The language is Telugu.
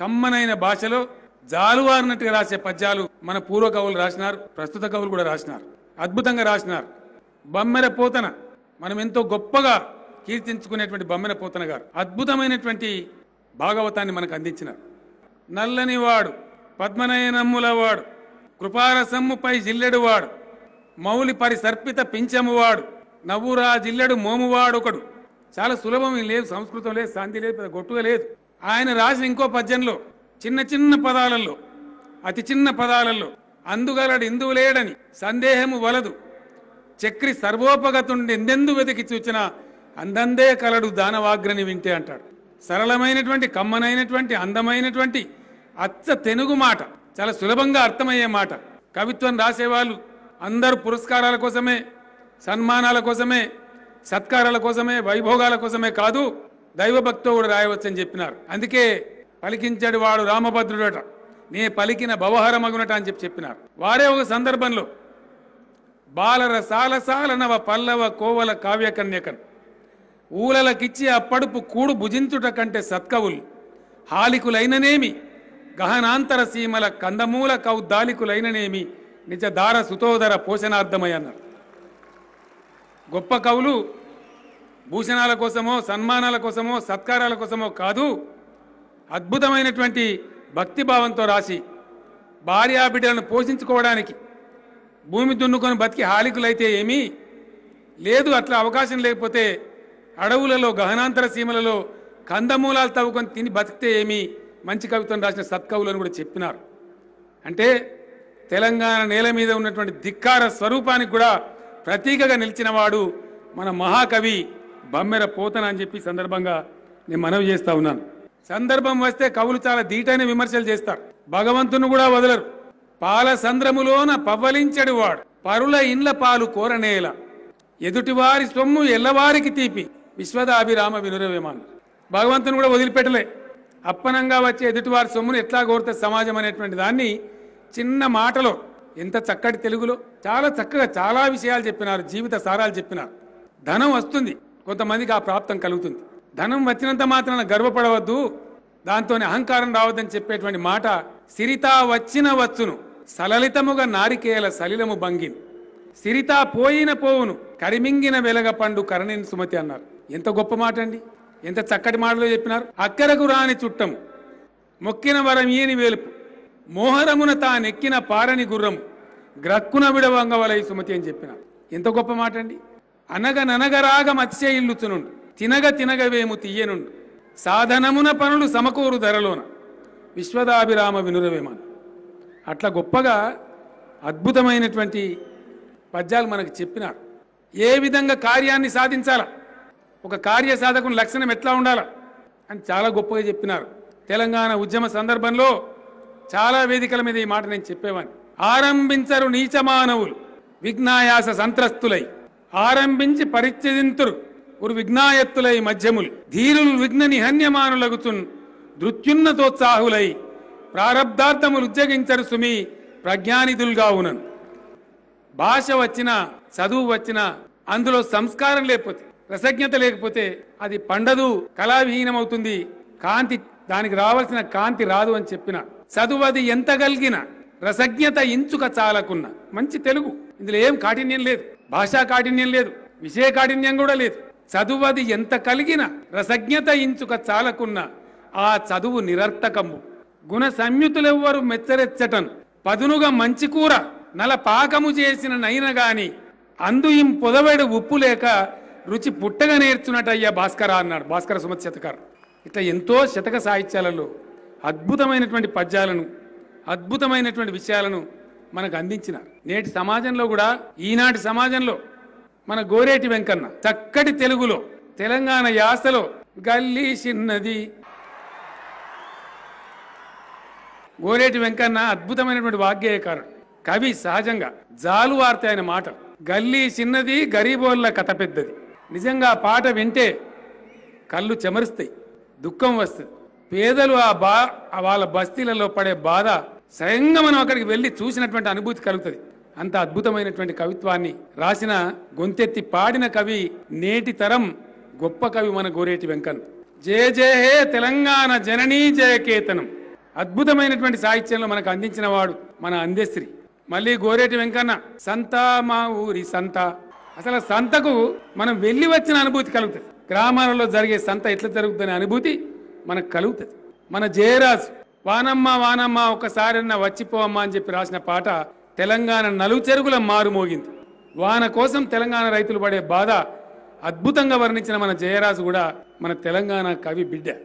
కమ్మనైన భాషలో జాలువారినట్టుగా రాసే పద్యాలు మన పూర్వ కవులు రాసినారు ప్రస్తుత కవులు కూడా రాసినారు అద్భుతంగా రాసినారు బమ్మెర పోతన మనం ఎంతో గొప్పగా కీర్తించుకునేటువంటి బమ్మెర పోతన గారు అద్భుతమైనటువంటి భాగవతాన్ని మనకు అందించినారు నల్లని వాడు వాడు కృపారసమ్ముపై వాడు మౌలి పరిసర్పిత పింఛమువాడు నవ్వురా జిల్లెడు ఒకడు చాలా సులభం లేదు సంస్కృతం లేదు శాంతి లేదు పెద్ద గొట్టుగా లేదు ఆయన రాసిన ఇంకో పద్యంలో చిన్న చిన్న పదాలలో అతి చిన్న పదాలలో అందుగలడు ఇందువులేడని సందేహము వలదు చక్రి సర్వోపగతుండి ఎందెందు వెతికి చూచిన అందందే కలడు దానవాగ్రని వింటే అంటాడు సరళమైనటువంటి కమ్మనైనటువంటి అందమైనటువంటి అచ్చ తెనుగు మాట చాలా సులభంగా అర్థమయ్యే మాట కవిత్వం రాసేవాళ్ళు అందరు పురస్కారాల కోసమే సన్మానాల కోసమే సత్కారాల కోసమే వైభోగాల కోసమే కాదు దైవభక్తో కూడా రాయవచ్చని చెప్పినారు అందుకే పలికించాడు వాడు రామభద్రుడట నే పలికిన భవహరమగునట అని చెప్పి చెప్పినారు వారే ఒక సందర్భంలో బాలర సాలసాల నవ పల్లవ కోవల కావ్యకన్యకన్ ఊలలకిచ్చి అప్పడుపు కూడు భుజించుట కంటే సత్కవులు హాలికులైననేమి గహనాంతర సీమల కందమూల కౌద్దాలికులైననేమి నిజ దార సుతోదర పోషణార్థమయ్యన్నారు గొప్ప కవులు భూషణాల కోసమో సన్మానాల కోసమో సత్కారాల కోసమో కాదు అద్భుతమైనటువంటి భక్తిభావంతో రాసి భార్యా బిడ్డలను పోషించుకోవడానికి భూమి దున్నుకొని బతికి హాలికులైతే ఏమీ లేదు అట్లా అవకాశం లేకపోతే అడవులలో గహనాంతర సీమలలో కందమూలాలు తవ్వుకొని తిని బతికితే ఏమి మంచి కవితను రాసిన సత్కవులను కూడా చెప్పినారు అంటే తెలంగాణ నేల మీద ఉన్నటువంటి ధిక్కార స్వరూపానికి కూడా ప్రతీకగా నిలిచినవాడు మన మహాకవి బమ్మెర పోతనని చెప్పి సందర్భంగా నేను మనవి చేస్తా ఉన్నాను సందర్భం వస్తే కవులు చాలా దీటైన విమర్శలు చేస్తారు భగవంతుని కూడా వదలరు పాల సంద్రములోన పవ్వలించడు వాడు పరుల ఇండ్ల పాలు కోరనేల ఎదుటివారి సొమ్ము ఎల్లవారికి తీపి విశ్వదాభిరామ వినురవేమాన్ భగవంతుని కూడా వదిలిపెట్టలే అప్పనంగా వచ్చే ఎదుటివారి సొమ్మును ఎట్లా కోరితే సమాజం అనేటువంటి దాన్ని చిన్న మాటలో ఎంత చక్కటి తెలుగులో చాలా చక్కగా చాలా విషయాలు చెప్పినారు జీవిత సారాలు చెప్పినారు ధనం వస్తుంది కొంతమందికి ఆ ప్రాప్తం కలుగుతుంది ధనం వచ్చినంత మాత్రాన గర్వపడవద్దు దాంతో అహంకారం రావద్దని చెప్పేటువంటి మాట సిరిత వచ్చిన వచ్చును సలలితముగా నారికేల సలిలము బంగిన్ సిరిత పోయిన పోవును కరిమింగిన వెలగ పండు కరణిని సుమతి అన్నారు ఎంత గొప్ప మాట అండి ఎంత చక్కటి మాటలో చెప్పినారు అక్కరకు రాని చుట్టము మొక్కిన వరం ఈని వేలుపు మోహరమున తానెక్కిన పారని గుర్రము గ్రక్కున విడవంగవలై సుమతి అని చెప్పినారు ఎంత గొప్ప మాట అండి అనగననగరాగ మత్స్య ఇల్లుతునుండు తినగ తినగవేము తీయనుండు సాధనమున పనులు సమకూరు ధరలోన విశ్వదాభిరామ వినురవేమన్ అట్లా గొప్పగా అద్భుతమైనటువంటి పద్యాలు మనకు చెప్పినారు ఏ విధంగా కార్యాన్ని సాధించాలా ఒక కార్య సాధకుని లక్షణం ఎట్లా ఉండాలా అని చాలా గొప్పగా చెప్పినారు తెలంగాణ ఉద్యమ సందర్భంలో చాలా వేదికల మీద ఈ మాట నేను చెప్పేవాడిని ఆరంభించరు నీచమానవులు విఘ్నాయాస సంత్రస్తులై ఆరంభించి పరిత్యజింతురు ఉరు విఘ్నాయత్తులై మధ్యములు ధీరులు విఘ్న నిహన్యమానులగుచున్ దృత్యున్నతోత్సాహులై ప్రారంధార్థములు ఉద్యోగించరు సుమి ప్రజ్ఞానిధులుగా ఉన్నను భాష వచ్చిన చదువు వచ్చిన అందులో సంస్కారం లేకపోతే రసజ్ఞత లేకపోతే అది పండదు కళావిహీనమవుతుంది కాంతి దానికి రావాల్సిన కాంతి రాదు అని చెప్పిన చదువు అది ఎంత కలిగిన రసజ్ఞత ఇంచుక చాలకున్న మంచి తెలుగు ఇందులో ఏం కాఠిన్యం లేదు భాషా కాఠిన్యం లేదు విషయ కాఠిన్యం కూడా లేదు అది ఎంత కలిగిన రసజ్ఞత ఇంచుక చాలకున్న ఆ చదువు నిరర్థకము గుణ సంయుతులెవ్వరు మెచ్చరెచ్చటం పదునుగా మంచి కూర నల పాకము చేసిన నైన గాని అందు ఇం పొదవెడు ఉప్పు లేక రుచి పుట్టగా నేర్చున్నట్టయ్యా భాస్కర అన్నాడు భాస్కర సుమతి ఇట్లా ఎంతో శతక సాహిత్యాలలో అద్భుతమైనటువంటి పద్యాలను అద్భుతమైనటువంటి విషయాలను మనకు అందించినారు నేటి సమాజంలో కూడా ఈనాటి సమాజంలో మన గోరేటి వెంకన్న చక్కటి తెలుగులో తెలంగాణ యాసలో గల్లీ చిన్నది గోరేటి వెంకన్న అద్భుతమైనటువంటి వాగ్గేయకారుడు కవి సహజంగా జాలు వార్త ఆయన మాట గల్లీ చిన్నది గరీబోళ్ళ కథ పెద్దది నిజంగా పాట వింటే కళ్ళు చెమరుస్తాయి దుఃఖం వస్తుంది పేదలు ఆ బా వాళ్ళ బస్తీలలో పడే బాధ స్వయంగా మనం అక్కడికి వెళ్ళి చూసినటువంటి అనుభూతి కలుగుతుంది అంత అద్భుతమైనటువంటి కవిత్వాన్ని రాసిన గొంతెత్తి పాడిన కవి నేటి తరం గొప్ప కవి మన గోరేటి వెంకన్ జే జే హే తెలంగాణ జననీ జయకేతనం అద్భుతమైనటువంటి సాహిత్యంలో మనకు అందించిన వాడు మన అందశ్రీ మళ్ళీ గోరేటి వెంకన్న సంత మా ఊరి సంత అసలు సంతకు మనం వెళ్ళి వచ్చిన అనుభూతి కలుగుతుంది గ్రామాలలో జరిగే సంత ఎట్లా జరుగుతుందనే అనుభూతి మనకు కలుగుతుంది మన జయరాజు వానమ్మ వానమ్మ ఒకసారన్నా వచ్చిపోవమ్మా అని చెప్పి రాసిన పాట తెలంగాణ నలుగు చెరుగుల మారుమోగింది వాన కోసం తెలంగాణ రైతులు పడే బాధ అద్భుతంగా వర్ణించిన మన జయరాజు కూడా మన తెలంగాణ కవి బిడ్డ